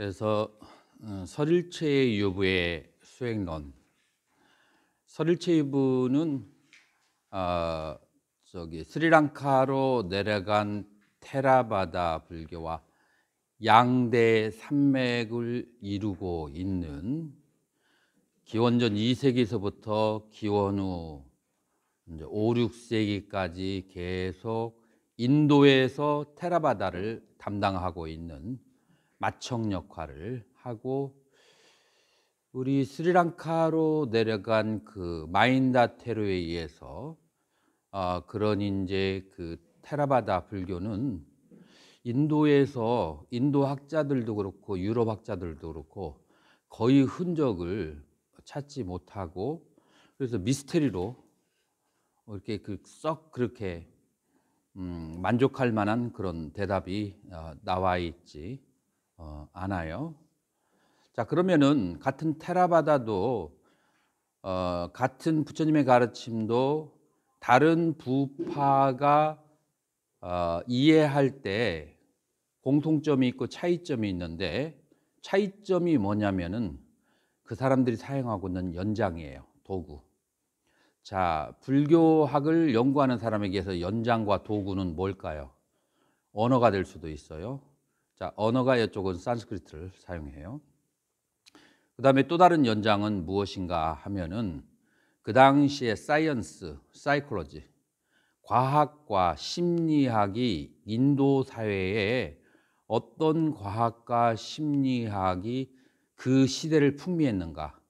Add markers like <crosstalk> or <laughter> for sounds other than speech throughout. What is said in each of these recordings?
그래서 어, 설일체의 유부의 수행론. 설일체 유부는 어, 저기 스리랑카로 내려간 테라바다 불교와 양대 산맥을 이루고 있는 기원전 2세기서부터 기원 후 이제 5, 6세기까지 계속 인도에서 테라바다를 담당하고 있는 마청 역할을 하고 우리 스리랑카로 내려간 그 마인다 테러에 의해서 어, 그런 이제 그 테라바다 불교는 인도에서 인도 학자들도 그렇고 유럽 학자들도 그렇고 거의 흔적을 찾지 못하고 그래서 미스테리로 이렇게 그 썩 그렇게 음, 만족할 만한 그런 대답이 어, 나와 있지 어, 않아요. 자 그러면은 같은 테라바다도 어, 같은 부처님의 가르침도 다른 부파가 어, 이해할 때 공통점이 있고 차이점이 있는데 차이점이 뭐냐면은 그 사람들이 사용하고 있는 연장이에요 도구. 자 불교학을 연구하는 사람에게서 연장과 도구는 뭘까요? 언어가 될 수도 있어요. 자, 언어가 이쪽은 산스크리트를 사용해요. 그 다음에 또 다른 연장은 무엇인가 하면은 그 당시에 사이언스, 사이코로지, 과학과 심리학이 인도 사회에 어떤 과학과 심리학이 그 시대를 풍미했는가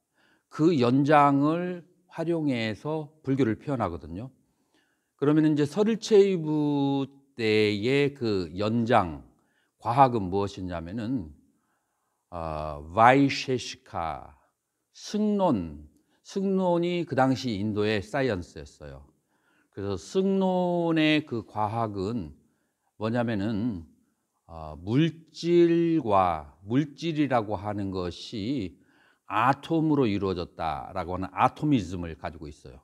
그 연장을 활용해서 불교를 표현하거든요. 그러면 이제 서일체이부 때의 그 연장 과학은 무엇이냐면은 어, 와이셰시카 승론 승론이 그 당시 인도의 사이언스였어요. 그래서 승론의 그 과학은 뭐냐면은 어, 물질과 물질이라고 하는 것이 아톰으로 이루어졌다라고 하는 아토미즘을 가지고 있어요.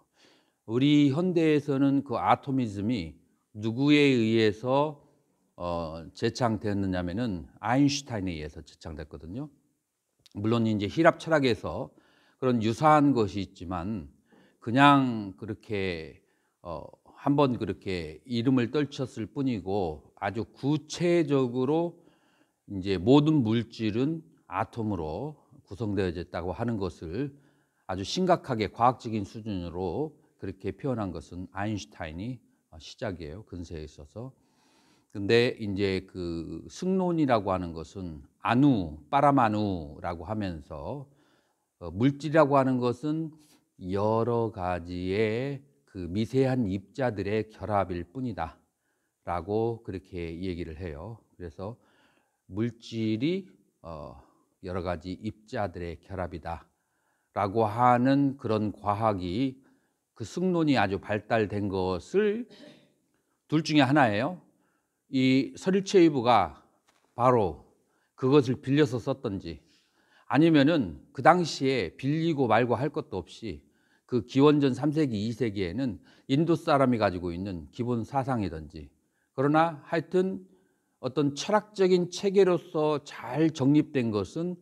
우리 현대에서는 그 아토미즘이 누구에 의해서 어, 제창되었느냐면은 아인슈타인에 의해서 제창됐거든요. 물론 이제 히랍 철학에서 그런 유사한 것이 있지만 그냥 그렇게 어, 한번 그렇게 이름을 떨쳤을 뿐이고 아주 구체적으로 이제 모든 물질은 아톰으로 구성되어졌다고 하는 것을 아주 심각하게 과학적인 수준으로 그렇게 표현한 것은 아인슈타인이 시작이에요. 근세에 있어서. 근데 이제 그 승론이라고 하는 것은 아누, 빠라마누라고 하면서 어, 물질이라고 하는 것은 여러 가지의 그 미세한 입자들의 결합일 뿐이다. 라고 그렇게 얘기를 해요. 그래서 물질이 어 여러 가지 입자들의 결합이다. 라고 하는 그런 과학이 그 승론이 아주 발달된 것을 둘 중에 하나예요. 이 서일체의부가 바로 그것을 빌려서 썼던지 아니면은 그 당시에 빌리고 말고 할 것도 없이 그 기원전 3세기, 2세기에는 인도 사람이 가지고 있는 기본 사상이던지 그러나 하여튼 어떤 철학적인 체계로서 잘 정립된 것은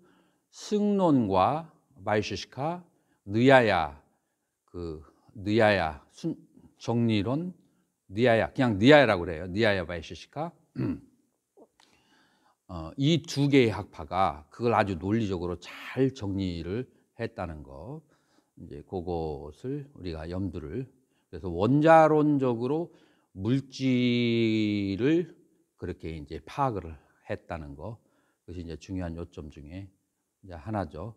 승론과 마이슈시카, 느야야, 그 느야야, 순, 정리론, 니아야, 그냥 니아야라고 그래요. 니아야 바이시시카. <clears throat> 어, 이 두 개의 학파가 그걸 아주 논리적으로 잘 정리를 했다는 거, 이제 그것을 우리가 염두를 그래서 원자론적으로 물질을 그렇게 이제 파악을 했다는 거, 그것이 이제 중요한 요점 중에 이제 하나죠.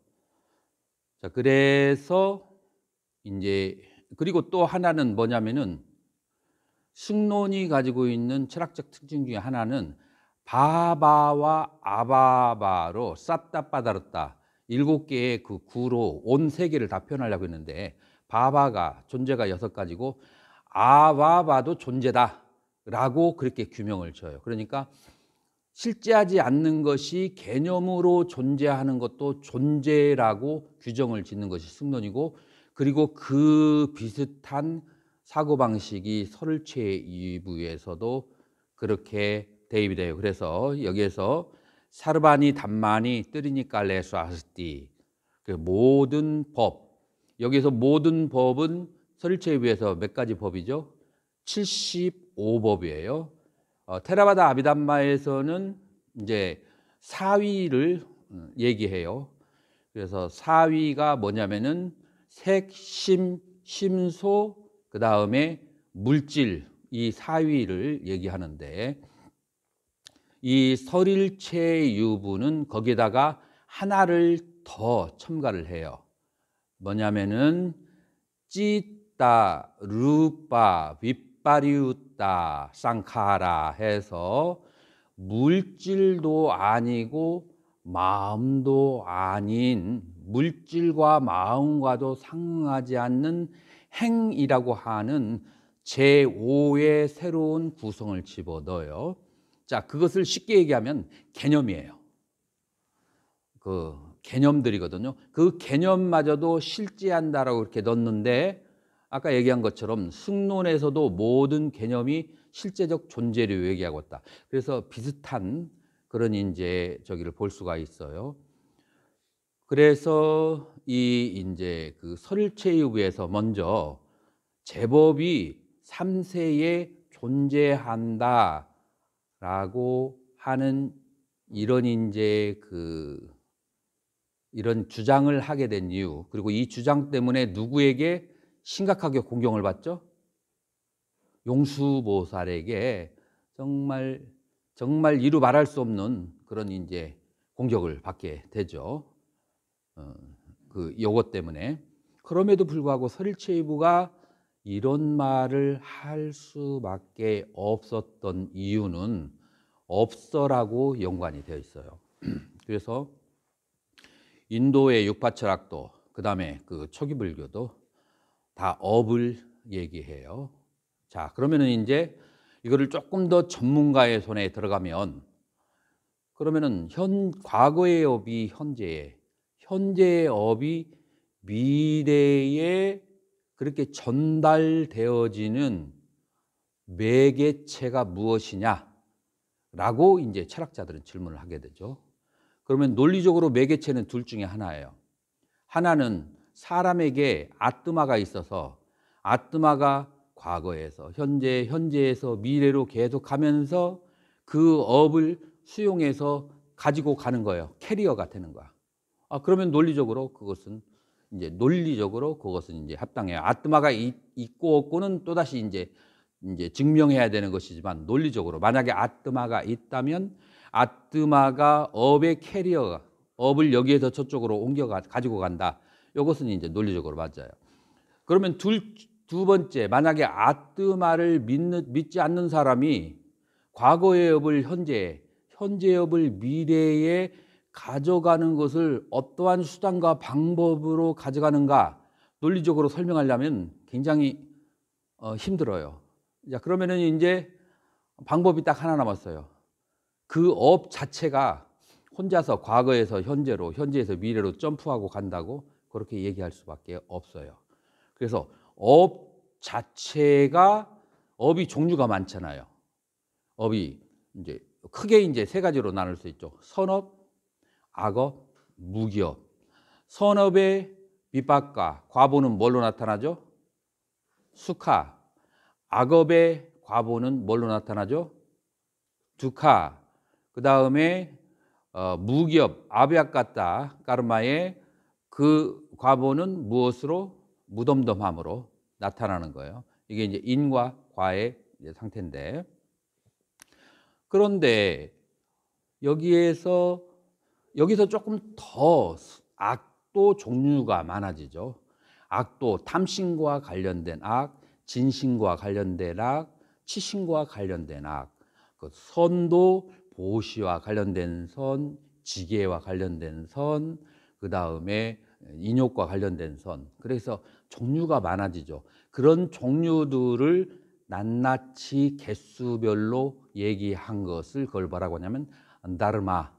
자, 그래서 이제 그리고 또 하나는 뭐냐면은 식론이 가지고 있는 철학적 특징 중에 하나는 바바와 아바바로 쌉다 빠다르다 일곱 개의 그 구로 온 세계를 다 표현하려고 했는데 바바가 존재가 여섯 가지고 아바바도 존재다라고 그렇게 규명을 줘요. 그러니까 실제하지 않는 것이 개념으로 존재하는 것도 존재라고 규정을 짓는 것이 승론이고 그리고 그 비슷한 사고방식이 설체 이부에서도 그렇게 대입이 돼요. 그래서 여기에서 사르바니 단마니 뜨리니까 레수아스티 그 모든 법 여기서 모든 법은 설치에 비해서 몇 가지 법이죠? 75법이에요. 어, 테라바다 아비담마에서는 이제 사위를 음, 얘기해요. 그래서 사위가 뭐냐면은 색, 심, 심소, 그 다음에 물질 이 사위를 얘기하는데 이 설일체 유부는 거기에다가 하나를 더 첨가를 해요. 뭐냐면은 찌따 루빠 윗바리우따 쌍카라 해서 물질도 아니고 마음도 아닌 물질과 마음과도 상응하지 않는 행이라고 하는 제5의 새로운 구성을 집어넣어요. 자, 그것을 쉽게 얘기하면 개념이에요. 그 개념들이거든요. 그 개념마저도 실제한다라고 이렇게 넣는데 아까 얘기한 것처럼 승론에서도 모든 개념이 실제적 존재를 얘기하고 있다. 그래서 비슷한 그런 이제 저기를 볼 수가 있어요. 그래서 이 이제 그 설체유에서 먼저 제법이 3세에 존재한다라고 하는 이런 이제 그 이런 주장을 하게 된 이유 그리고 이 주장 때문에 누구에게 심각하게 공경을 받죠? 용수보살에게 정말 정말 이루 말할 수 없는 그런 이제 공격을 받게 되죠. 어, 그 요것 때문에 그럼에도 불구하고 서일체이부가 이런 말을 할 수밖에 없었던 이유는 없어라고 연관이 되어 있어요. <clears throat> 그래서 인도의 육파철학도 그다음에 그 초기 불교도 다 업을 얘기해요. 자, 그러면은 이제 이거를 조금 더 전문가의 손에 들어가면 그러면은 현 과거의 업이 현재의 현재의 업이 미래에 그렇게 전달되어지는 매개체가 무엇이냐? 라고 이제 철학자들은 질문을 하게 되죠. 그러면 논리적으로 매개체는 둘 중에 하나예요. 하나는 사람에게 아뜨마가 있어서 아뜨마가 과거에서 현재, 현재에서 미래로 계속 가면서 그 업을 수용해서 가지고 가는 거예요. 캐리어가 되는 거야. 아, 그러면 논리적으로 그것은 이제 논리적으로 그것은 이제 합당해요. 아트마가 있고 없고는 또다시 이제 이제 증명해야 되는 것이지만 논리적으로 만약에 아트마가 있다면 아트마가 업의 캐리어가 업을 여기에서 저쪽으로 옮겨 가지고 간다. 이것은 이제 논리적으로 맞아요. 그러면 둘, 두 번째 만약에 아트마를 믿는, 믿지 않는 사람이 과거의 업을 현재, 현재의 업을 미래에 가져가는 것을 어떠한 수단과 방법으로 가져가는가 논리적으로 설명하려면 굉장히 어, 힘들어요. 자, 그러면은 이제 방법이 딱 하나 남았어요. 그 업 자체가 혼자서 과거에서 현재로, 현재에서 미래로 점프하고 간다고 그렇게 얘기할 수밖에 없어요. 그래서 업 자체가 업이 종류가 많잖아요. 업이 이제 크게 이제 세 가지로 나눌 수 있죠. 선업, 악어, 무기업. 선업의 빗박과 과보는 뭘로 나타나죠? 수카. 악업의 과보는 뭘로 나타나죠? 두카. 그 다음에 어, 무기업, 아비악 같다. 까르마의 그 과보는 무엇으로? 무덤덤함으로 나타나는 거예요. 이게 이제 인과 과의 이제 상태인데. 그런데 여기에서 여기서 조금 더 악도 종류가 많아지죠. 악도 탐심과 관련된 악, 진심과 관련된 악, 치심과 관련된 악, 그 선도 보시와 관련된 선, 지계와 관련된 선, 그 다음에 인욕과 관련된 선. 그래서 종류가 많아지죠. 그런 종류들을 낱낱이 개수별로 얘기한 것을 그걸 뭐라고 하냐면 어, 다르마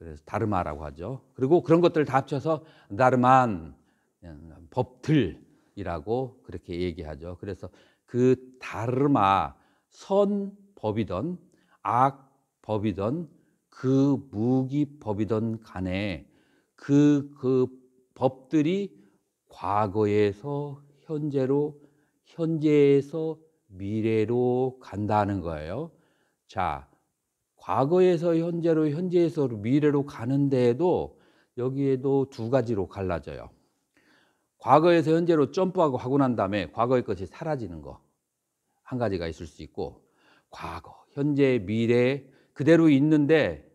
그래서 다르마라고 하죠. 그리고 그런 것들을 다 합쳐서 다르만 법틀이라고 그렇게 얘기하죠. 그래서 그 다르마 선 법이든 악 법이든 그 무기 법이든 간에 그, 그 법들이 과거에서 현재로 현재에서 미래로 간다는 거예요. 자, 과거에서 현재로 현재에서 미래로 가는 데에도 여기에도 두 가지로 갈라져요. 과거에서 현재로 점프하고 하고 난 다음에 과거의 것이 사라지는 거 한 가지가 있을 수 있고 과거, 현재, 미래 그대로 있는데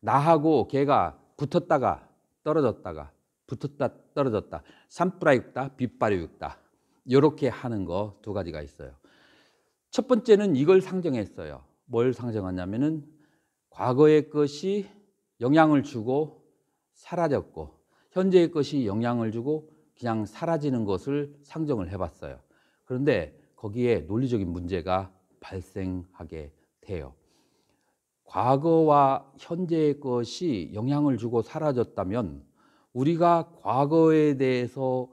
나하고 걔가 붙었다가 떨어졌다가 붙었다 떨어졌다 산프라육다 빗바리육다 이렇게 하는 거 두 가지가 있어요. 첫 번째는 이걸 상정했어요. 뭘 상정하냐면은 과거의 것이 영향을 주고 사라졌고 현재의 것이 영향을 주고 그냥 사라지는 것을 상정을 해봤어요. 그런데 거기에 논리적인 문제가 발생하게 돼요. 과거와 현재의 것이 영향을 주고 사라졌다면 우리가 과거에 대해서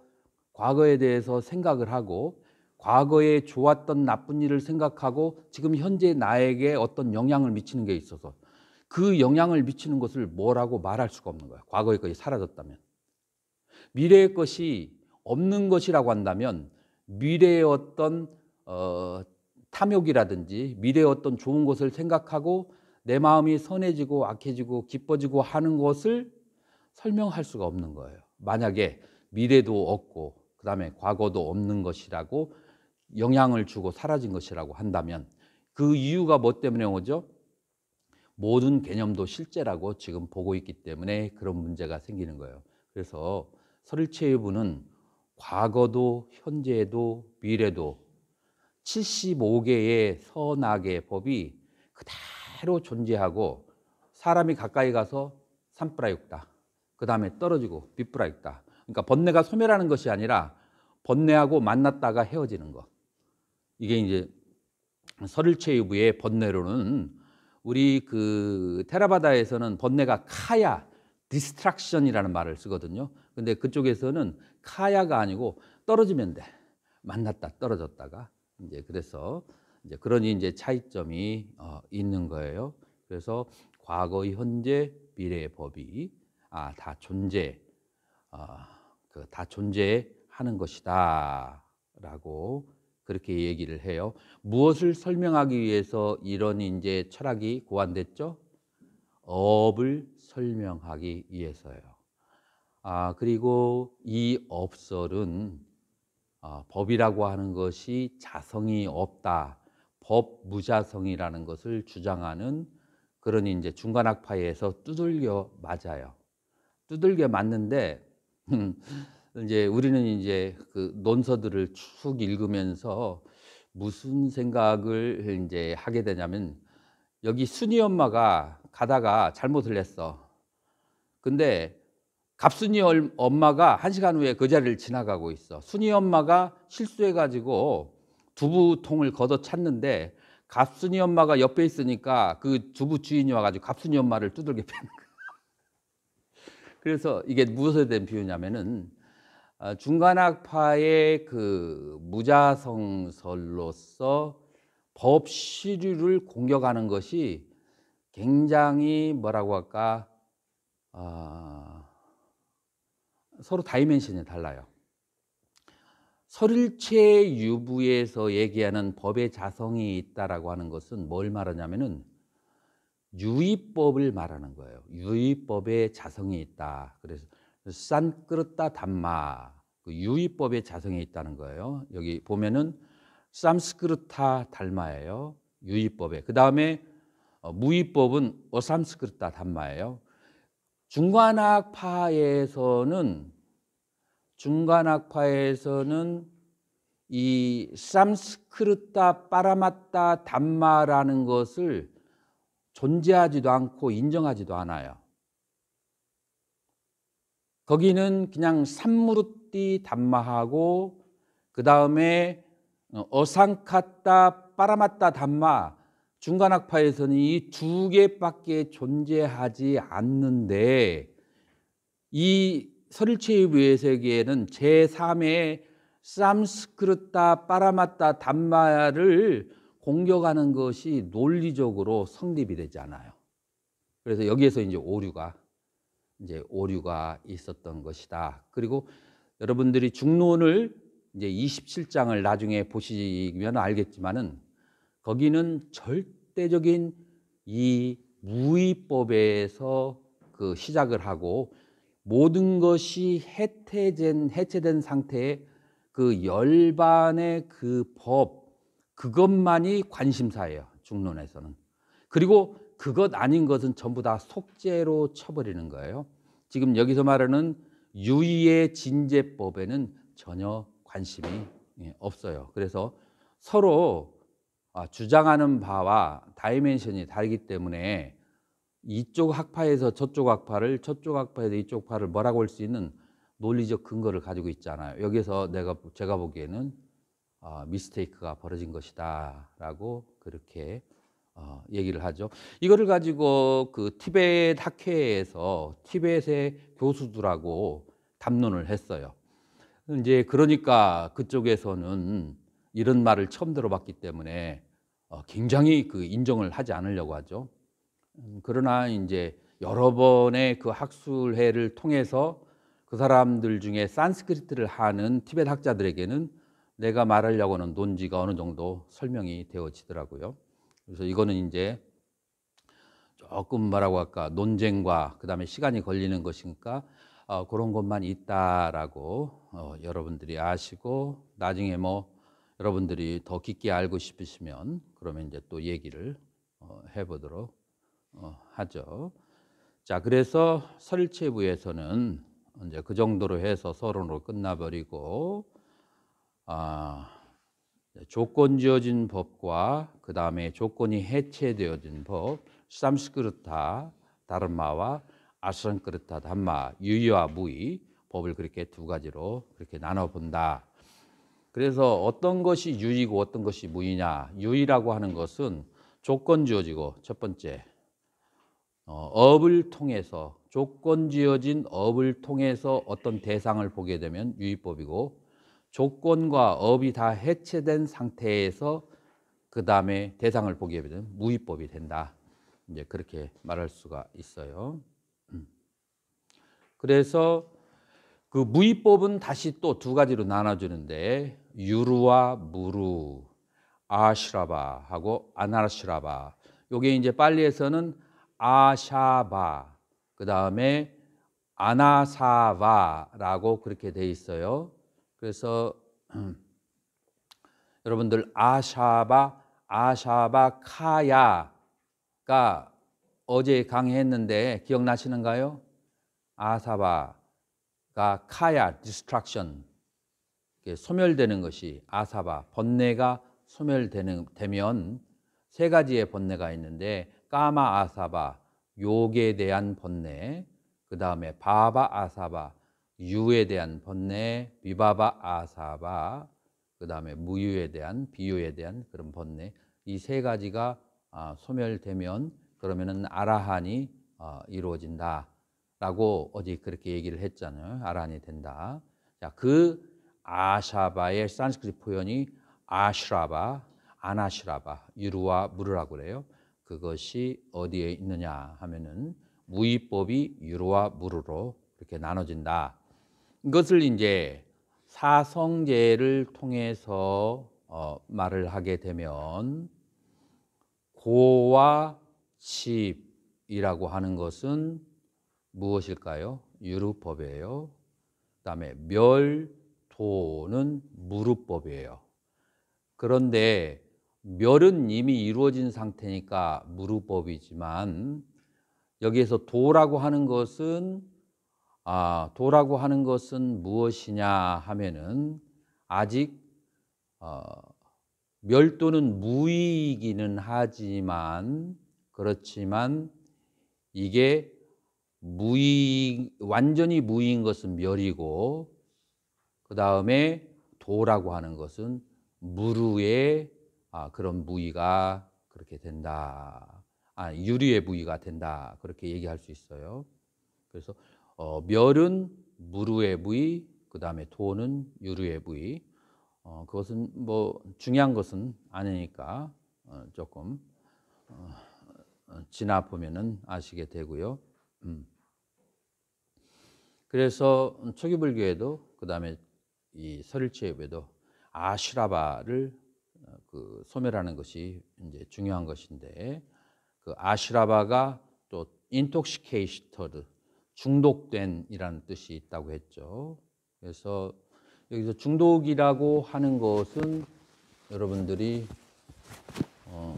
과거에 대해서 생각을 하고 과거에 좋았던 나쁜 일을 생각하고 지금 현재 나에게 어떤 영향을 미치는 게 있어서 그 영향을 미치는 것을 뭐라고 말할 수가 없는 거예요. 과거의 것이 사라졌다면. 미래의 것이 없는 것이라고 한다면 미래의 어떤 어, 탐욕이라든지 미래의 어떤 좋은 것을 생각하고 내 마음이 선해지고 악해지고 기뻐지고 하는 것을 설명할 수가 없는 거예요. 만약에 미래도 없고 그다음에 과거도 없는 것이라고 영향을 주고 사라진 것이라고 한다면 그 이유가 뭐 때문에 오죠? 모든 개념도 실제라고 지금 보고 있기 때문에 그런 문제가 생기는 거예요. 그래서 설체유부는 과거도 현재도 미래도 75개의 선악의 법이 그대로 존재하고 사람이 가까이 가서 산불라육다그 다음에 떨어지고 빗불라육다 그러니까 번뇌가 소멸하는 것이 아니라 번뇌하고 만났다가 헤어지는 것. 이게 이제 설일체 유부의 번뇌로는 우리 그 테라바다에서는 번뇌가 카야, 디스트락션이라는 말을 쓰거든요. 근데 그쪽에서는 카야가 아니고 떨어지면 돼. 만났다 떨어졌다가 이제 그래서 이제 그러 이제 차이점이 어, 있는 거예요. 그래서 과거, 현재, 미래의 법이 아, 다 존재, 어, 그다 존재하는 것이다라고 그렇게 얘기를 해요. 무엇을 설명하기 위해서 이런 이제 철학이 고안됐죠? 업을 설명하기 위해서요. 아, 그리고 이 업설은 아, 법이라고 하는 것이 자성이 없다. 법 무자성이라는 것을 주장하는 그런 이제 중간학파에서 두들겨 맞아요. 두들겨 맞는데 음, 이제 우리는 이제 그 논서들을 쭉 읽으면서 무슨 생각을 이제 하게 되냐면 여기 순이 엄마가 가다가 잘못을 했어. 근데 갑순이 엄마가 한 시간 후에 그 자리를 지나가고 있어. 순이 엄마가 실수해가지고 두부통을 걷어 찼는데 갑순이 엄마가 옆에 있으니까 그 두부 주인이 와가지고 갑순이 엄마를 두들겨 패는 거야. <laughs> 그래서 이게 무엇에 대한 비유냐면은 아, 중간학파의 그 무자성설로서 법시류를 공격하는 것이 굉장히 뭐라고 할까 어, 서로 다이멘션이 달라요. 설일체 유부에서 얘기하는 법의 자성이 있다라고 하는 것은 뭘 말하냐면은 유의법을 말하는 거예요. 유의법의 자성이 있다. 그래서 싼끓르다 담마 그, 그 유의법의 자성에 있다는 거예요. 여기 보면은 쌈스크르타 달마예요. 유의법에. 그 다음에 어, 무의법은 어삼스크르타 담마예요. 중간학파에서는 중간학파에서는 이 쌈스크르타 빠라마타 담마라는 것을 존재하지도 않고 인정하지도 않아요. 거기는 그냥 산무르띠 담마하고 그 다음에 어, 어상카타 빠라마타 담마 중간 학파에서는 이 두 개밖에 존재하지 않는데 이설치의 외세계에는 제3의 쌈스크르타 빠라마타 담마를 공격하는 것이 논리적으로 성립이 되지 않아요. 그래서 여기에서 이제 오류가 이제 오류가 있었던 것이다. 그리고 여러분들이 중론을 이제 27장을 나중에 보시면 알겠지만은 거기는 절대적인 이 무위법에서 그 시작을 하고 모든 것이 해체된 해체된 상태에 그 열반의 그 법 그것만이 관심사예요 중론에서는 그리고 그것 아닌 것은 전부 다 속죄로 쳐버리는 거예요. 지금 여기서 말하는 유의의 진제법에는 전혀 관심이 예, 없어요. 그래서 서로 아, 주장하는 바와 다이멘션이 다르기 때문에 이쪽 학파에서 저쪽 학파를 저쪽 학파에서 이쪽 파를 뭐라고 할 수 있는 논리적 근거를 가지고 있잖아요. 여기서 내가 제가 보기에는 아, 미스테이크가 벌어진 것이다라고 그렇게 어, 얘기를 하죠. 이거를 가지고 그 티벳 학회에서 티벳의 교수들하고 담론을 했어요. 이제 그러니까 그쪽에서는 이런 말을 처음 들어봤기 때문에 어, 굉장히 그 인정을 하지 않으려고 하죠. 음, 그러나 이제 여러 번의 그 학술회를 통해서 그 사람들 중에 산스크리트를 하는 티벳 학자들에게는 내가 말하려고 하는 논지가 어느 정도 설명이 되어지더라고요. 그래서 이거는 이제 조금 뭐라고 할까 논쟁과 그 다음에 시간이 걸리는 것이니까 어, 그런 것만 있다라고 어, 여러분들이 아시고 나중에 뭐 여러분들이 더 깊게 알고 싶으시면 그러면 이제 또 얘기를 어, 해보도록 어, 하죠. 자 그래서 설치부에서는 이제 그 정도로 해서 서론으로 끝나버리고 아. 어, 네, 조건 지어진 법과 그 다음에 조건이 해체되어진 법, 쌈스크르타 다르마와 아스랑크르타 담마 유의와 무이 법을 그렇게 두 가지로 그렇게 나눠 본다. 그래서 어떤 것이 유이고 어떤 것이 무이냐유이라고 하는 것은 조건 지어지고 첫 번째 어, 업을 통해서 조건 지어진 업을 통해서 어떤 대상을 보게 되면 유이법이고 조건과 업이 다 해체된 상태에서 그 다음에 대상을 보게 되면 무위법이 된다. 이제 그렇게 말할 수가 있어요. 음. 그래서 그 무위법은 다시 또 두 가지로 나눠주는데 유루와 무루, 아시라바하고 아나라시라바. 요게 이제 빨리해서는 아샤바, 그 다음에 아나사바라고 그렇게 돼 있어요. 그래서 <clears throat> 여러분들 아샤바 아샤바 카야가 어제 강의했는데 기억나시는가요? 아사바가 카야 디스트랙션 소멸되는 것이 아사바 번뇌가 소멸되는 되면 세 가지의 번뇌가 있는데 까마 아사바 욕에 대한 번뇌 그 다음에 바바 아사바 유에 대한 번뇌, 비바바 아사바, 그 다음에 무유에 대한 비유에 대한 그런 번뇌 이 세 가지가 아, 소멸되면 그러면은 아라한이 어, 이루어진다라고 어제 그렇게 얘기를 했잖아요. 아라한이 된다. 자, 그 아샤바의 산스크리 표현이 아시라바, 아나시라바, 유루와 무르라고 그래요. 그것이 어디에 있느냐 하면은 무의법이 유루와 무르로 이렇게 나눠진다. 이것을 이제 사성제를 통해서 어, 말을 하게 되면 고와 집이라고 하는 것은 무엇일까요? 유루법이에요. 그다음에 멸도는 무루법이에요. 그런데 멸은 이미 이루어진 상태니까 무루법이지만 여기에서 도라고 하는 것은 아, 도라고 하는 것은 무엇이냐 하면은 아직 어, 멸도는 무이기는 하지만 그렇지만 이게 무의 완전히 무인 것은 멸이고 그 다음에 도라고 하는 것은 무루의 아, 그런 무의가 그렇게 된다. 아, 유리의 무의가 된다. 그렇게 얘기할 수 있어요. 그래서 어, 멸은 무루의 부위, 그 다음에 도는 유루의 부위. 어, 그것은 뭐 중요한 것은 아니니까 어, 조금 어, 어 지나 보면은 아시게 되고요. 음. 그래서 초기불교에도 그 다음에 이설일예배도 아시라바를 어, 그 소멸하는 것이 이제 중요한 것인데 그 아시라바가 또 인톡시케이터드 중독된이라는 뜻이 있다고 했죠. 그래서 여기서 중독이라고 하는 것은 여러분들이 어,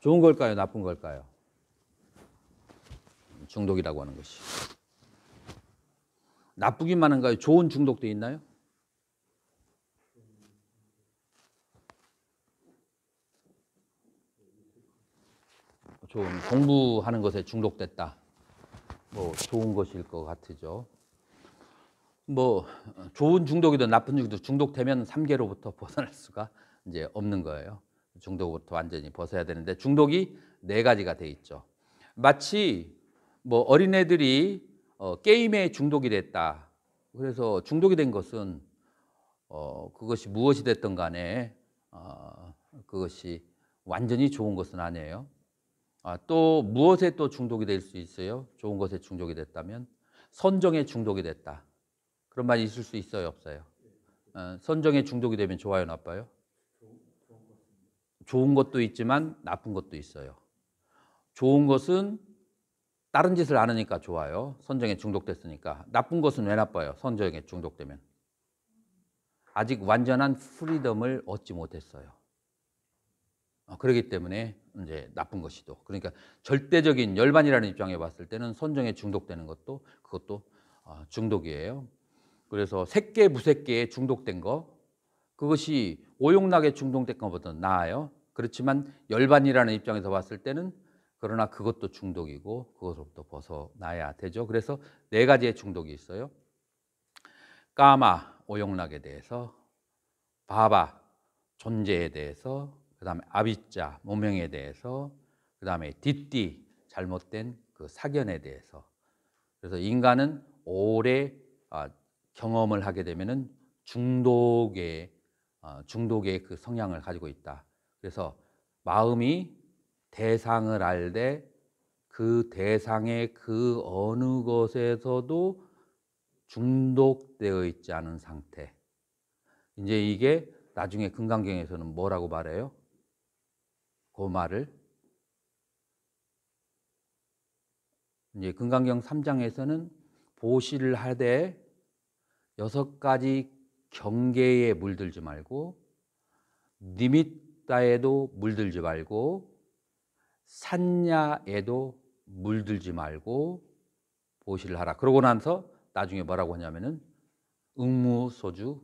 좋은 걸까요? 나쁜 걸까요? 중독이라고 하는 것이. 나쁘기만 한가요? 좋은 중독도 있나요? 좋은 공부하는 것에 중독됐다. 뭐 좋은 것일 것 같으죠. 뭐 좋은 중독이든 나쁜 중독 중독되면 3개로부터 <laughs> 벗어날 수가 이제 없는 거예요. 중독부터 완전히 벗어야 되는데 중독이 네 가지가 돼 있죠. 마치 뭐 어린애들이 어, 게임에 중독이 됐다. 그래서 중독이 된 것은 어, 그것이 무엇이 됐던 간에 어, 그것이 완전히 좋은 것은 아니에요. 아, 또 무엇에 또 중독이 될 수 있어요? 좋은 것에 중독이 됐다면 선정에 중독이 됐다. 그런 말이 있을 수 있어요, 없어요? 어, 선정에 중독이 되면 좋아요, 나빠요? 좋은 것도 있지만 나쁜 것도 있어요. 좋은 것은 다른 짓을 안 하니까 좋아요. 선정에 중독됐으니까. 나쁜 것은 왜 나빠요? 선정에 중독되면. 아직 완전한 프리덤을 얻지 못했어요. 어, 그렇기 때문에 이제 나쁜 것이죠. 그러니까 절대적인 열반이라는 입장에 봤을 때는 선정에 중독되는 것도 그것도 어, 중독이에요. 그래서 새끼 무새끼에 중독된 거 그것이 오용락에 중독된 것보다 나아요. 그렇지만 열반이라는 입장에서 봤을 때는 그러나 그것도 중독이고 그것으로부터 벗어나야 되죠. 그래서 네 가지의 중독이 있어요. 까마 오용락에 대해서 바바 존재에 대해서 그 다음에 아비자 무명에 대해서 그 다음에 디띠 잘못된 그 사견에 대해서 그래서 인간은 오래 아, 경험을 하게 되면은 중독의 아, 어, 중독의 그 성향을 가지고 있다. 그래서 마음이 대상을 알때그 대상의 그 어느 것에서도 중독되어 있지 않은 상태. 이제 이게 나중에 금강경에서는 뭐라고 말해요? 그 말을 이제 금강경 3장에서는 보시를 하되 여섯 가지 경계에 물들지 말고 니미다에도 물들지 말고 산야에도 물들지 말고 보시를 하라. 그러고 나서 나중에 뭐라고 하냐면은 응무소주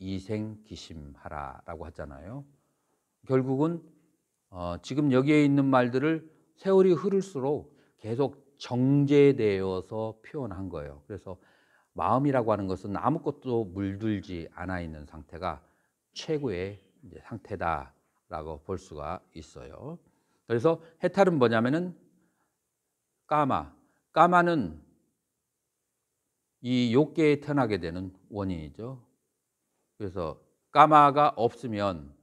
이생기심하라라고 하잖아요. 결국은 어, 지금 여기에 있는 말들을 세월이 흐를수록 계속 정제되어서 표현한 거예요. 그래서 마음이라고 하는 것은 아무것도 물들지 않아 있는 상태가 최고의 상태다라고 볼 수가 있어요. 그래서 해탈은 뭐냐면은 까마. 까마는 이 욕계에 태어나게 되는 원인이죠. 그래서 까마가 없으면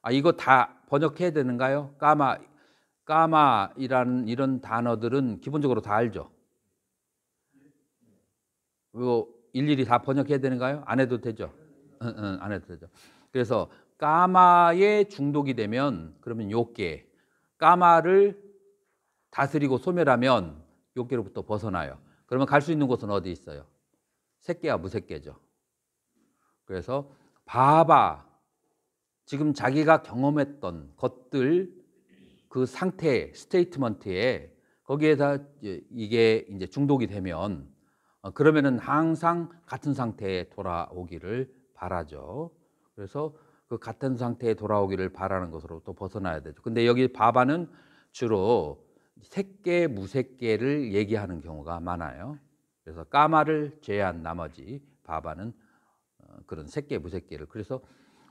아 이거 다 번역해야 되는가요? 까마, 까마이라는 이런 단어들은 기본적으로 다 알죠. 그리고 일일이 다 번역해야 되는가요? 안 해도 되죠. 응, 응, 안 해도 되죠. 그래서 까마에 중독이 되면 그러면 요게 까마를 다스리고 소멸하면 요게로부터 벗어나요. 그러면 갈 수 있는 곳은 어디 있어요? 새끼와 무새끼죠. 그래서 바바 지금 자기가 경험했던 것들 그 상태 스테이트먼트에 거기에다 이게 이제 중독이 되면 어, 그러면은 항상 같은 상태에 돌아오기를 바라죠. 그래서 그 같은 상태에 돌아오기를 바라는 것으로 또 벗어나야 되죠. 근데 여기 바바는 주로 새끼 무새끼를 얘기하는 경우가 많아요. 그래서 까마를 제외한 나머지 바바는 어, 그런 새끼 무새끼를 그래서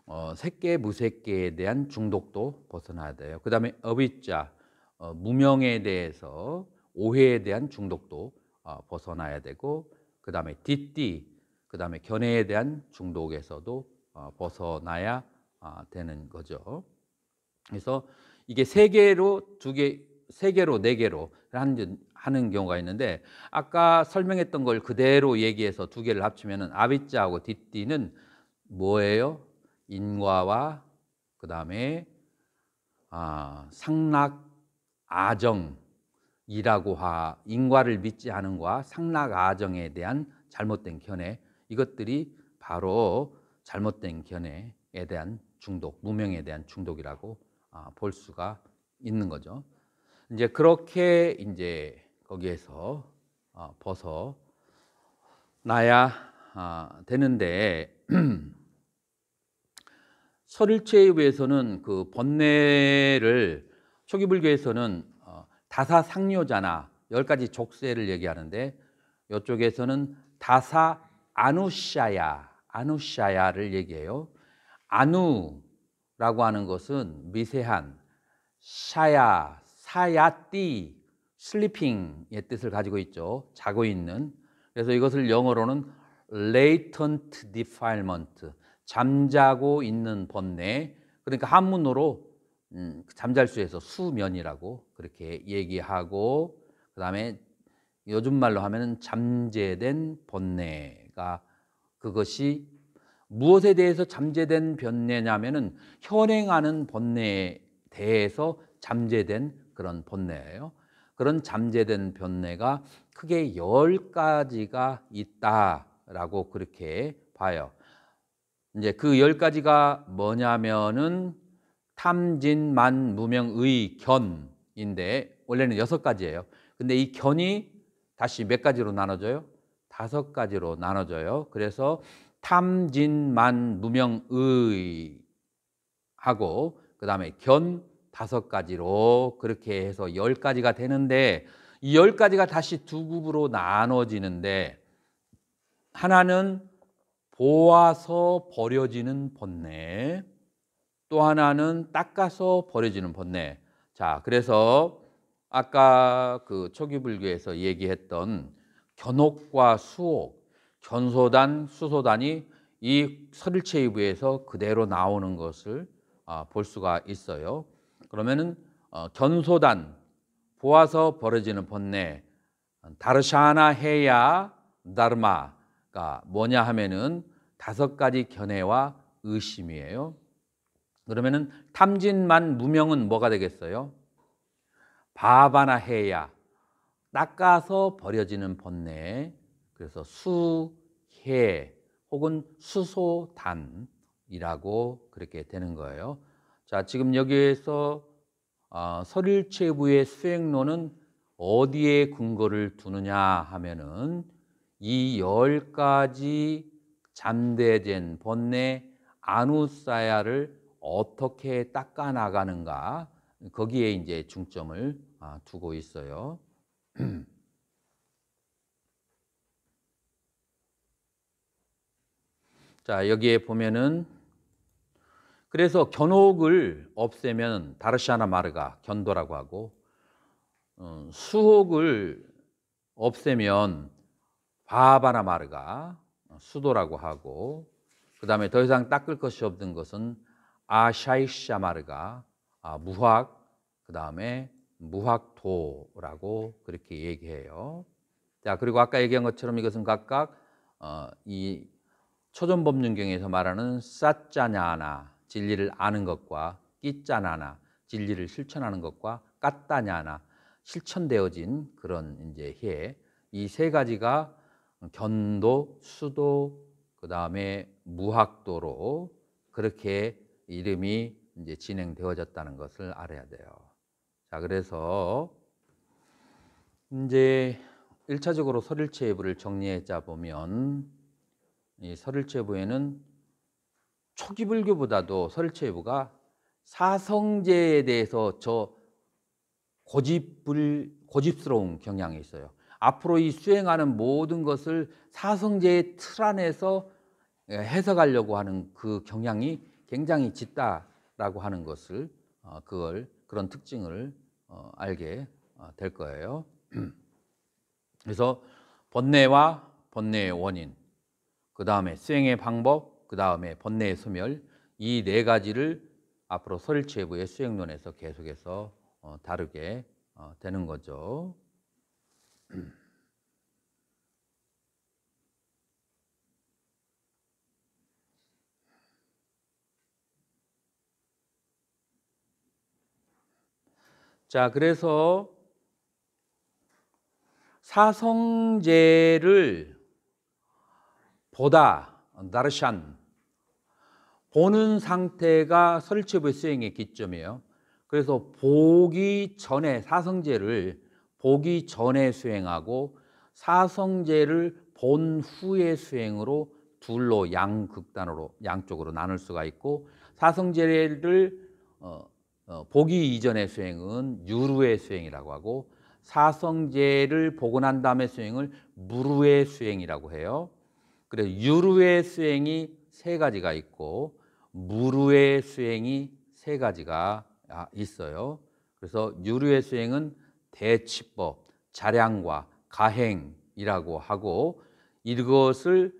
어, 새끼 무새끼에 대한 중독도 벗어나야 돼요. 그 다음에 어휘자 어, 무명에 대해서 오해에 대한 중독도 어, 벗어나야 되고 그 다음에 디띠그 다음에 견해에 대한 중독에서도 어, 벗어나야 어, 되는 거죠. 그래서 이게 세 개로 두 개, 세 개로 네 개로 하는, 하는 경우가 있는데 아까 설명했던 걸 그대로 얘기해서 두 개를 합치면은 아비자하고 디띠는 뭐예요? 인과와 그 다음에 아, 상락 아정이라고 하 인과를 믿지 않은과 상락 아정에 대한 잘못된 견해 이것들이 바로 잘못된 견해에 대한 중독, 무명에 대한 중독이라고 아, 볼 수가 있는 거죠. 이제 그렇게 이제 거기에서 어, 벗어나야 아, 되는데 <clears throat> 서일체에 의해서는 그 번뇌를 초기 불교에서는 어, 다사상요자나 열 가지 족쇄를 얘기하는데 이쪽에서는 다사 아누샤야 아누샤야를 얘기해요. 아누라고 하는 것은 미세한 샤야 사야띠 슬리핑의 뜻을 가지고 있죠. 자고 있는. 그래서 이것을 영어로는 latent defilement 잠자고 있는 번뇌 그러니까 한문으로 음, 잠잘수에서 수면이라고 그렇게 얘기하고 그 다음에 요즘 말로 하면 잠재된 번뇌가 그것이 무엇에 대해서 잠재된 번뇌냐면은 현행하는 번뇌에 대해서 잠재된 그런 번뇌예요. 그런 잠재된 번뇌가 크게 열 가지가 있다라고 그렇게 봐요. 이제 그 열 가지가 뭐냐면은 탐진만 무명의 견인데 원래는 여섯 가지예요. 근데 이 견이 다시 몇 가지로 나눠져요? 다섯 가지로 나눠져요. 그래서 탐진만 무명의 하고 그 다음에 견 다섯 가지로 그렇게 해서 열 가지가 되는데 이 열 가지가 다시 두 급으로 나눠지는데 하나는 보아서 버려지는 번뇌 또 하나는 닦아서 버려지는 번뇌 자 그래서 아까 그 초기불교에서 얘기했던 견옥과 수옥 견소단 수소단이 이 설일체의 부에서 그대로 나오는 것을 아, 볼 수가 있어요 그러면은 어, 견소단 보아서 버려지는 번뇌 다르샤나 해야 다르마 그 뭐냐 하면은 다섯 가지 견해와 의심이에요. 그러면은 탐진만 무명은 뭐가 되겠어요? 바바나 해야 닦아서 버려지는 번뇌. 그래서 수해 혹은 수소단이라고 그렇게 되는 거예요. 자, 지금 여기에서 어, 설일체부의 수행론은 어디에 근거를 두느냐 하면은 이열 가지 잠재된 번뇌 아누사야를 어떻게 닦아 나가는가 거기에 이제 중점을 아, 두고 있어요. <clears throat> 자, 여기에 보면은 그래서 견옥을 없애면 다르샤나 마르가 견도라고 하고 어, 수혹을 없애면 바바나마르가 어, 수도라고 하고 그 다음에 더 이상 닦을 것이 없는 것은 아샤이샤마르가 아, 무학 그 다음에 무학도라고 그렇게 얘기해요. 자 그리고 아까 얘기한 것처럼 이것은 각각 어, 이 초전법륜경에서 말하는 사짜냐나 진리를 아는 것과 끼짜나나 진리를 실천하는 것과 까따냐나 실천되어진 그런 이제 해이 세 가지가 견도, 수도, 그 다음에 무학도로 그렇게 이름이 이제 진행되어졌다는 것을 알아야 돼요. 자, 그래서 이제 1차적으로 서릴체부를 정리해 자 보면 이 서릴체부에는 초기 불교보다도 서릴체부가 사성제에 대해서 저 고집을 고집스러운 경향이 있어요. 앞으로 이 수행하는 모든 것을 사성제의 틀 안에서 예, 해석하려고 하는 그 경향이 굉장히 짙다라고 하는 것을 어, 그걸 그런 특징을 어, 알게 어, 될 거예요. <clears throat> 그래서 번뇌와 번뇌의 원인, 그 다음에 수행의 방법, 그 다음에 번뇌의 소멸 이 네 가지를 앞으로 설치부의 수행론에서 계속해서 다루게 되는 거죠. 음. 자, 그래서 사성제를 보다 나르샨 보는 상태가 설치부의 수행의 기점이에요. 그래서 보기 전에 사성제를 보기 전에 수행하고 사성제를 본 후의 수행으로 둘로 양극단으로 양쪽으로 나눌 수가 있고 사성제를 어, 어, 보기 이전의 수행은 유루의 수행이라고 하고 사성제를 보고 난 다음에 수행을 무루의 수행이라고 해요. 그래서 유루의 수행이 세 가지가 있고 무루의 수행이 세 가지가 아, 있어요. 그래서 유루의 수행은 대치법, 자량과 가행이라고 하고 이것을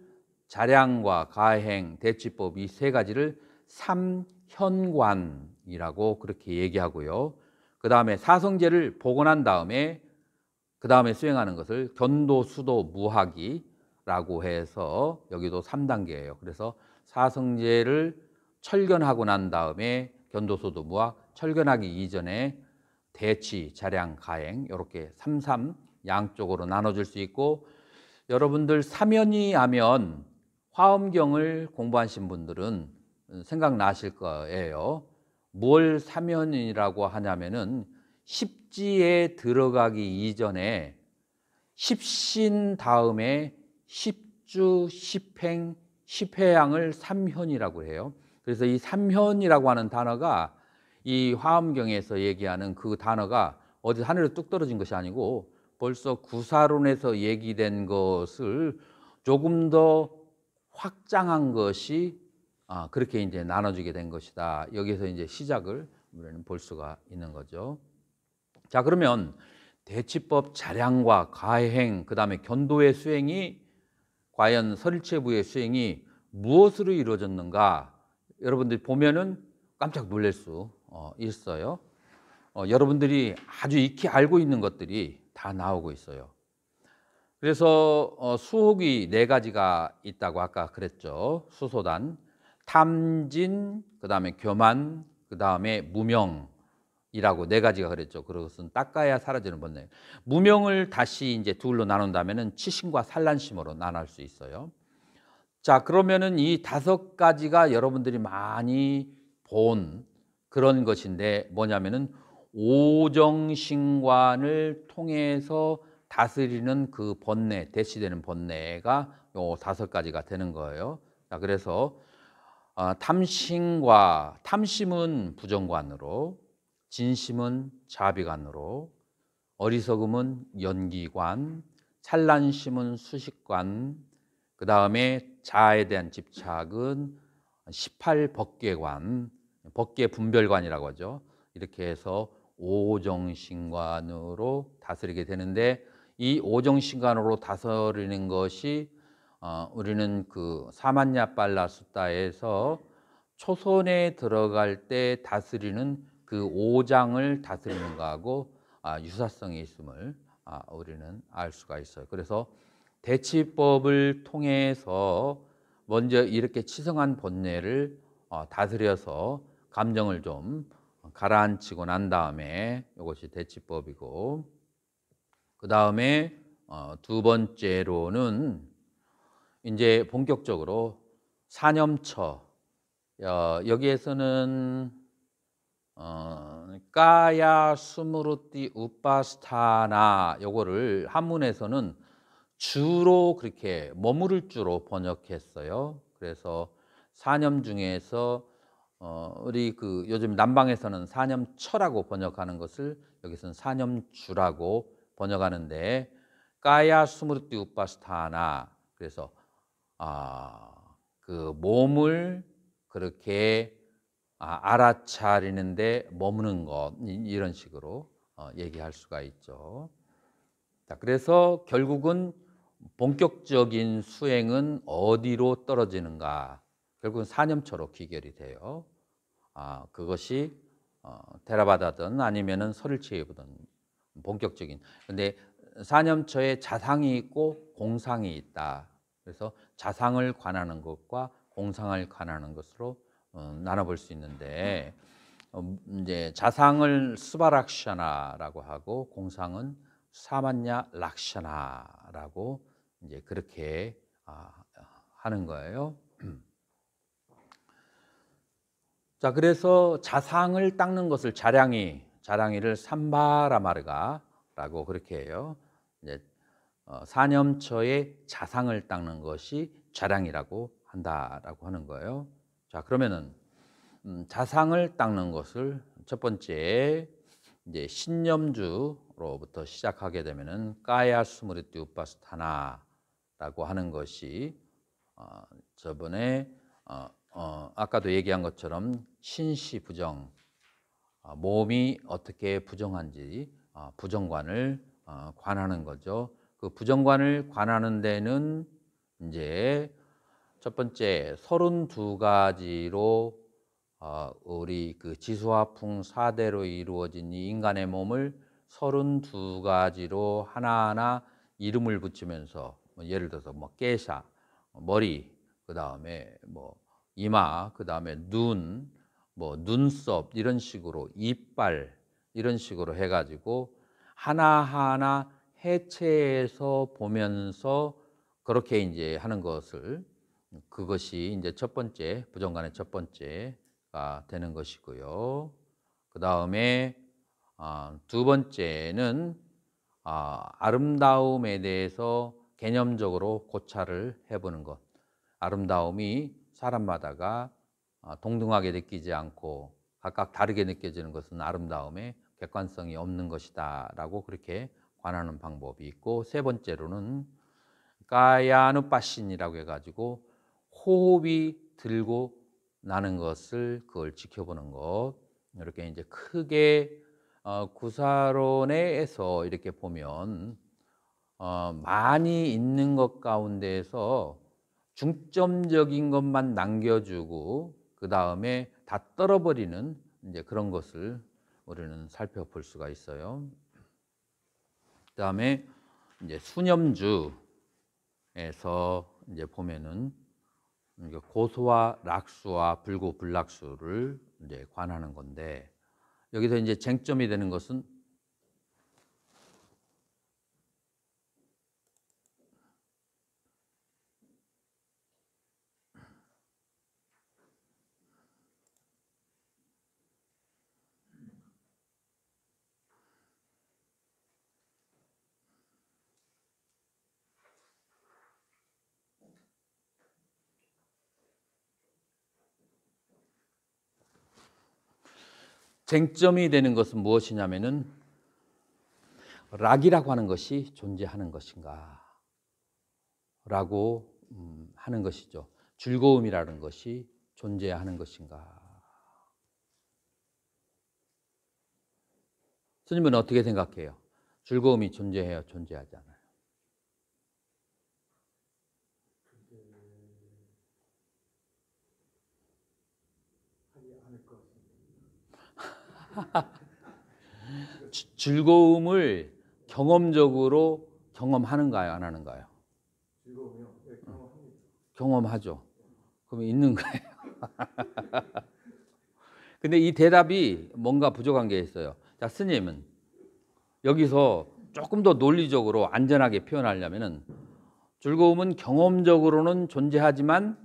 자량과 가행, 대치법 이 세 가지를 삼현관이라고 그렇게 얘기하고요. 그 다음에 사성제를 복원한 다음에 그 다음에 수행하는 것을 견도, 수도, 무학이라고 해서 여기도 3단계예요. 그래서 사성제를 철견하고 난 다음에 견도, 수도, 무학 철견하기 이전에 대치, 자량, 가행 이렇게 삼삼 양쪽으로 나눠줄 수 있고 여러분들 사면이 하면 화엄경을 공부하신 분들은 생각나실 거예요. 뭘 사면이라고 하냐면은 십지에 들어가기 이전에 십신 다음에 십주, 십행, 십회양을 삼현이라고 해요. 그래서 이 삼현이라고 하는 단어가 이 화엄경에서 얘기하는 그 단어가 어디 하늘로 뚝 떨어진 것이 아니고 벌써 구사론에서 얘기된 것을 조금 더 확장한 것이 아, 그렇게 이제 나눠지게 된 것이다. 여기서 이제 시작을 우리는 볼 수가 있는 거죠. 자, 그러면 대치법 자량과 가행, 그 다음에 견도의 수행이 과연 설치부의 수행이 무엇으로 이루어졌는가? 여러분들이 보면은 깜짝 놀랄 수 어, 있어요. 어, 여러분들이 아주 익히 알고 있는 것들이 다 나오고 있어요. 그래서 어, 수혹이 네 가지가 있다고 아까 그랬죠. 수소단, 탐진, 그 다음에 교만, 그 다음에 무명. 이라고 네 가지가 그랬죠. 그것은 닦아야 사라지는 번뇌. 무명을 다시 이제 둘로 나눈다면은 치심과 산란심으로 나눌 수 있어요. 자, 그러면은 이 다섯 가지가 여러분들이 많이 본 그런 것인데 뭐냐면은 오정신관을 통해서 다스리는 그 번뇌, 대시되는 번뇌가 요 다섯 가지가 되는 거예요. 자, 그래서 어, 아, 탐심과 탐심은 부정관으로, 진심은 자비관으로, 어리석음은 연기관, 찬란심은 수식관, 그 다음에 자에 대한 집착은 18 법계관, 법계 분별관이라고 하죠. 이렇게 해서 오정신관으로 다스리게 되는데 이 오정신관으로 다스리는 것이 어, 우리는 그 사만야 빨라수다에서 초선에 들어갈 때 다스리는 그 오장을 다스리는 거하고 아, 유사성이 있음을 아, 우리는 알 수가 있어요. 그래서 대치법을 통해서 먼저 이렇게 치성한 본뇌를 어, 다스려서 감정을 좀 가라앉히고 난 다음에 이것이 대치법이고 그 다음에 어, 두 번째로는 이제 본격적으로 사념처 어, 여기에서는 어, 까야 수무르띠 우파스타나 요거를 한문에서는 주로 그렇게 머무를 주로 번역했어요. 그래서 사념 중에서 어, 우리 그 요즘 남방에서는 사념처라고 번역하는 것을 여기서는 사념주라고 번역하는데 까야 스무르티 우파스타나 그래서 아, 그 몸을 그렇게 아, 알아차리는데 머무는 것 이런 식으로 어, 얘기할 수가 있죠. 자, 그래서 결국은 본격적인 수행은 어디로 떨어지는가? 결국은 사념처로 귀결이 돼요. 아, 그것이 어, 테라바다든 아니면은 설치해보든 본격적인. 근데 사념처에 자상이 있고 공상이 있다. 그래서 자상을 관하는 것과 공상을 관하는 것으로 어, 나눠볼 수 있는데 어, 이제 자상을 스바락샤나라고 하고 공상은 사만냐 락샤나라고 이제 그렇게 아, 하는 거예요. 자, 그래서 자상을 닦는 것을 자량이, 자량이를 삼바라마르가라고 그렇게 해요. 이제 어, 사념처의 자상을 닦는 것이 자량이라고 한다라고 하는 거예요. 자, 그러면은 음, 자상을 닦는 것을 첫 번째 이제 신념주로부터 시작하게 되면은 까야 스무리띠 우파스타나라고 하는 것이 어, 저번에 어, 어, 아까도 얘기한 것처럼 신시 부정, 어, 아, 몸이 어떻게 부정한지 어, 부정관을 어, 관하는 거죠. 그 부정관을 관하는 데는 이제 첫 번째 32가지로 어, 우리 그 지수화풍 4대로 이루어진 이 인간의 몸을 32가지로 하나하나 이름을 붙이면서 뭐 예를 들어서 뭐 깨샤, 머리, 그 다음에 뭐 이마, 그 다음에 눈, 뭐 눈썹 이런 식으로 이빨 이런 식으로 해가지고 하나하나 해체해서 보면서 그렇게 이제 하는 것을 그것이 이제 첫 번째 부정간의 첫 번째가 되는 것이고요. 그 다음에 아, 두 번째는 아, 아름다움에 대해서 개념적으로 고찰을 해보는 것. 아름다움이 사람마다가 어, 동등하게 느끼지 않고 각각 다르게 느껴지는 것은 아름다움에 객관성이 없는 것이다라고 그렇게 관하는 방법이 있고 세 번째로는 까야누빠신이라고 해가지고 호흡이 들고 나는 것을 그걸 지켜보는 것 이렇게 이제 크게 어, 구사론에서 이렇게 보면 어, 많이 있는 것 가운데에서 중점적인 것만 남겨주고 그 다음에 다 떨어버리는 이제 그런 것을 우리는 살펴볼 수가 있어요. 그 다음에 이제 수념주에서 이제 보면은 고수와 락수와 불고 불락수를 이제 관하는 건데 여기서 이제 쟁점이 되는 것은 쟁점이 되는 것은 무엇이냐면은 락이라고 하는 것이 존재하는 것인가 라고 음, 하는 것이죠. 즐거움이라는 것이 존재하는 것인가. 스님은 어떻게 생각해요? 즐거움이 존재해요, 존재하지 않아요? <laughs> 즐거움을 경험적으로 경험하는가요, 안 하는가요? 경험 경험하죠. 그럼 있는 거예요. <laughs> 근데 이 대답이 뭔가 부족한 게 있어요. 자, 스님은 여기서 조금 더 논리적으로 안전하게 표현하려면은 즐거움은 경험적으로는 존재하지만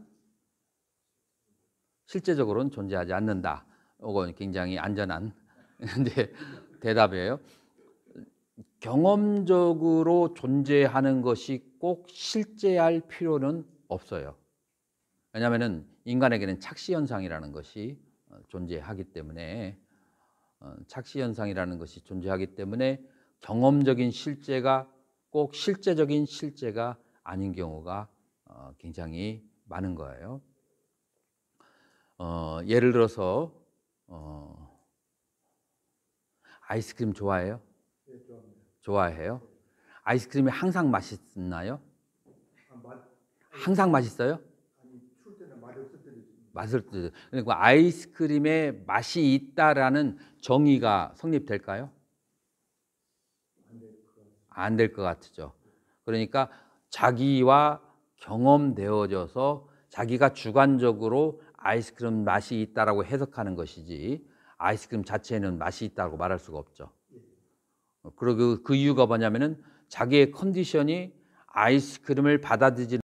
실제적으로는 존재하지 않는다. 이건 굉장히 안전한 <laughs> 이제 대답이에요. 경험적으로 존재하는 것이 꼭 실제할 필요는 없어요. 왜냐하면 인간에게는 착시현상이라는 것이 어, 존재하기 때문에 어, 착시현상이라는 것이 존재하기 때문에 경험적인 실제가 꼭 실제적인 실제가 아닌 경우가 어, 굉장히 많은 거예요. 어, 예를 들어서 어, 아이스크림 좋아해요? 네, 좋아해요. 아이스크림이 항상 맛있나요? 아, 항상 맛있어요? 맛을 그러니 아이스크림에 맛이 있다라는 정의가 성립될까요? 안 될 것 같죠. 그러니까 자기와 경험되어져서 자기가 주관적으로 아이스크림 맛이 있다라고 해석하는 것이지 아이스크림 자체에는 맛이 있다고 말할 수가 없죠. 예. 그리고 그 이유가 뭐냐면은 자기의 컨디션이 아이스크림을 받아들이는